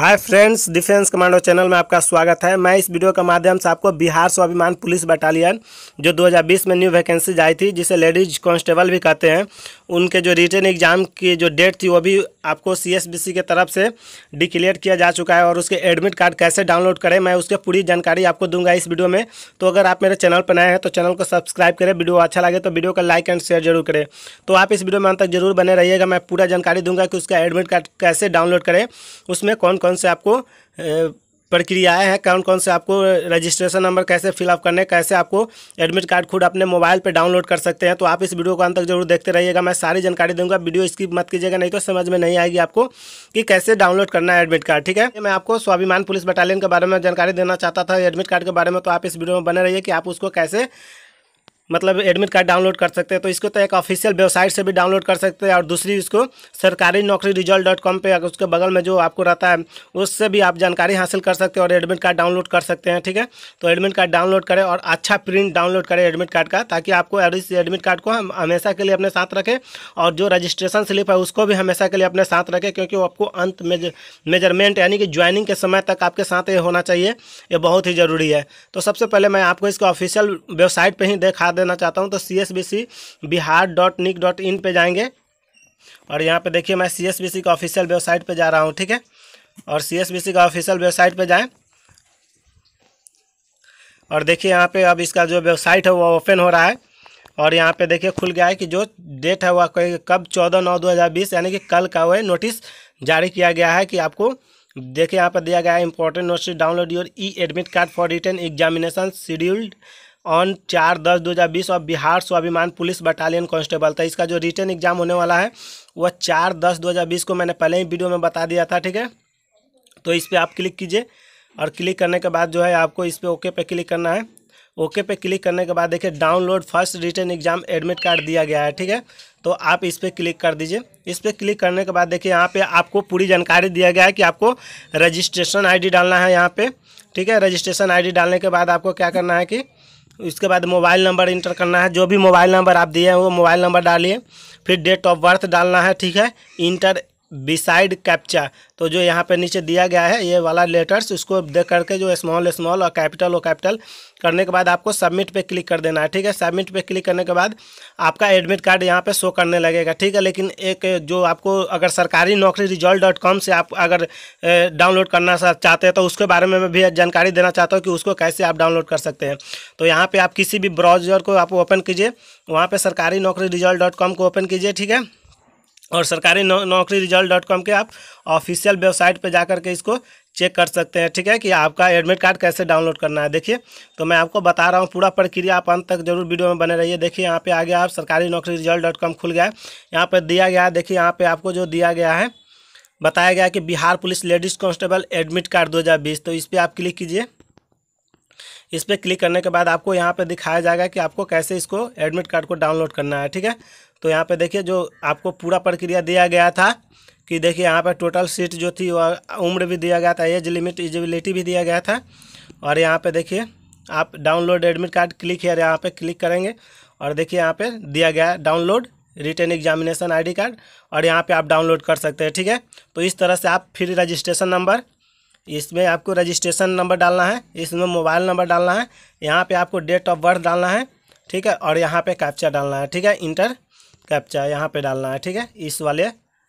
हाय friends defence commando channel में आपका स्वागत है मैं इस वीडियो के माध्यम से आपको बिहार स्वाभिमान पुलिस बटालियन जो 2020 में न्यू वैकेंसी आई थी जिसे लेडीज कांस्टेबल भी कहते हैं उनके जो रिटर्न एग्ज़ाम की जो डेट थी वो भी आपको सीएसबीसी के तरफ से डिक्लेयर किया जा चुका है और उसके एडमिट कार्ड कैसे डाउनलोड करें मैं उसकी पूरी जानकारी आपको दूंगा इस वीडियो में तो अगर आप मेरे चैनल पर नए हैं तो चैनल को सब्सक्राइब करें वीडियो अच्छा लगे तो वीडियो का लाइक एंड शेयर जरूर करें तो आप इस वीडियो में अंत तक जरूर बने रहिएगा मैं पूरा जानकारी दूंगा कि उसका एडमिट कार्ड कैसे डाउनलोड करें उसमें कौन कौन कौन से आपको प्रक्रियाएं हैं कौन कौन से आपको रजिस्ट्रेशन नंबर कैसे फिलअप करने कैसे आपको एडमिट कार्ड खुद अपने मोबाइल पर डाउनलोड कर सकते हैं तो आप इस वीडियो को अंत तक जरूर देखते रहिएगा मैं सारी जानकारी दूंगा वीडियो इसकी मत कीजिएगा नहीं तो समझ में नहीं आएगी आपको कि कैसे डाउनलोड करना है एडमिट कार्ड ठीक है मैं आपको स्वाभिमान पुलिस बटालियन के बारे में जानकारी देना चाहता था एडमिट कार्ड के बारे में तो आप इस वीडियो में बने रहिए कि आप उसको कैसे मतलब एडमिट कार्ड डाउनलोड कर सकते हैं तो इसको तो एक ऑफिशियल वेबसाइट से भी डाउनलोड कर सकते हैं और दूसरी इसको सरकारी नौकरी रिजल्ट डॉट कॉम पर उसके बगल में जो आपको रहता है उससे भी आप जानकारी हासिल कर सकते हैं और एडमिट कार्ड डाउनलोड कर सकते हैं ठीक है तो एडमिट कार्ड डाउनलोड करें और अच्छा प्रिंट डाउनलोड करें एडमिट कार्ड का ताकि आपको इस एडमिट कार्ड को हम हमेशा के लिए अपने साथ रखें और जो रजिस्ट्रेशन स्लिप है उसको भी हमेशा के लिए अपने साथ रखें क्योंकि आपको अंत मेजरमेंट यानी कि ज्वाइनिंग के समय तक आपके साथ ये होना चाहिए ये बहुत ही ज़रूरी है तो सबसे पहले मैं आपको इसको ऑफिशियल वेबसाइट पर ही देखा देना चाहता हूँ तो C S B C Bihar dot nic dot in पर जाएंगे और यहाँ पे देखिए मैं सी एस बी सी का ऑफिशियल वेबसाइट पे जा रहा हूँ ठीक है और सी एस बी सी का ऑफिशियल वेबसाइट पे जाएं और देखिए यहाँ पे अब इसका जो वेबसाइट है वो ओपन हो रहा है और यहाँ पे देखिए खुल गया है कि जो डेट है वह कब चौदह नौ दो हज़ार बीस यानी कि कल का वह नोटिस जारी किया गया है कि आपको देखिए यहाँ पर दिया गया है important notice download your e admit card for written examination scheduled on चार दस दो हज़ार बीस और बिहार स्वाभिमान पुलिस बटालियन कांस्टेबल था तो इसका जो रिटर्न एग्जाम होने वाला है वह चार दस दो हज़ार बीस को मैंने पहले ही वीडियो में बता दिया था ठीक है तो इस पर आप क्लिक कीजिए और क्लिक करने के बाद जो है आपको इस पर ओके पे क्लिक करना है ओके पे क्लिक करने के बाद देखिए download first written exam admit card दिया गया है ठीक है तो आप इस पर क्लिक कर दीजिए इस पर क्लिक करने के बाद देखिए यहाँ पे आपको पूरी जानकारी दिया गया है कि आपको रजिस्ट्रेशन आईडी डालना है यहाँ पे ठीक है रजिस्ट्रेशन आईडी डालने के बाद आपको क्या करना है कि इसके बाद मोबाइल नंबर इंटर करना है जो भी मोबाइल नंबर आप दिए हैं वो मोबाइल नंबर डालिए फिर डेट ऑफ बर्थ डालना है ठीक है इंटर बिसाइड कैप्चा तो जो यहाँ पे नीचे दिया गया है ये वाला लेटर्स उसको देख करके जो स्मॉल स्मॉल और कैपिटल और कैपिटल करने के बाद आपको सबमिट पे क्लिक कर देना है ठीक है सबमिट पे क्लिक करने के बाद आपका एडमिट कार्ड यहाँ पे शो करने लगेगा ठीक है लेकिन एक जो आपको अगर सरकारी नौकरी रिजल्ट डॉट कॉम से आप अगर डाउनलोड करना चाहते हैं तो उसके बारे में मैं भी जानकारी देना चाहता हूँ कि उसको कैसे आप डाउनलोड कर सकते हैं तो यहाँ पर आप किसी भी ब्राउजर को आप ओपन कीजिए वहाँ पर सरकारी नौकरी रिजल्ट डॉट कॉम को ओपन कीजिए ठीक है और सरकारी नौ, नौकरी रिजल्ट डॉट कॉम के आप ऑफिशियल वेबसाइट पे जाकर के इसको चेक कर सकते हैं ठीक है कि आपका एडमिट कार्ड कैसे डाउनलोड करना है देखिए तो मैं आपको बता रहा हूँ पूरा प्रक्रिया आप अंत तक जरूर वीडियो में बने रहिए देखिए यहाँ पे आ गया आप सरकारी नौकरी रिजल्ट डॉट कॉम खुल गया है यहाँ पर दिया गया है देखिए यहाँ पर आपको जो दिया गया है बताया गया कि Bihar police ladies constable admit card दो तो इस पर आप क्लिक कीजिए इस पर क्लिक करने के बाद आपको यहाँ पर दिखाया जाएगा कि आपको कैसे इसको एडमिट कार्ड को डाउनलोड करना है ठीक है तो यहाँ पे देखिए जो आपको पूरा प्रक्रिया दिया गया था कि देखिए यहाँ पर टोटल सीट जो थी वह उम्र भी दिया गया था एज लिमिट एजिबिलिटी भी दिया गया था और यहाँ पे देखिए आप डाउनलोड एडमिट कार्ड क्लिक है यहाँ पे क्लिक करेंगे और देखिए यहाँ पे दिया गया download written examination I card और यहाँ पर आप डाउनलोड कर सकते हैं ठीक है तो इस तरह से आप फिर रजिस्ट्रेशन नंबर इसमें आपको रजिस्ट्रेशन नंबर डालना है इसमें मोबाइल नंबर डालना है यहाँ पर आपको डेट ऑफ बर्थ डालना है ठीक है और यहाँ पे कैप्चा डालना है ठीक है इंटर कैप्चा यहाँ पे डालना है ठीक है इस वाले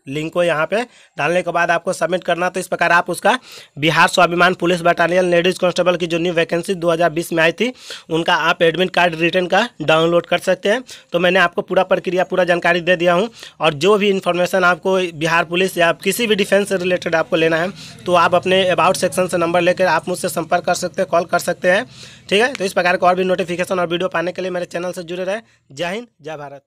लिंक को यहाँ पे डालने के बाद आपको सबमिट करना तो इस प्रकार आप उसका बिहार स्वाभिमान पुलिस बटालियन लेडीज कांस्टेबल की जो न्यू वैकेंसी 2020 में आई थी उनका आप एडमिट कार्ड रिटर्न का डाउनलोड कर सकते हैं तो मैंने आपको पूरा प्रक्रिया पूरा जानकारी दे दिया हूँ और जो भी इन्फॉर्मेशन आपको बिहार पुलिस या किसी भी डिफेंस से रिलेटेड आपको लेना है तो आप अपने अबाउट सेक्शन से नंबर लेकर आप मुझसे संपर्क कर सकते हैं कॉल कर सकते हैं ठीक है तो इस प्रकार के और भी नोटिफिकेशन और वीडियो पाने के लिए मेरे चैनल से जुड़े रहे जय हिंद जय भारत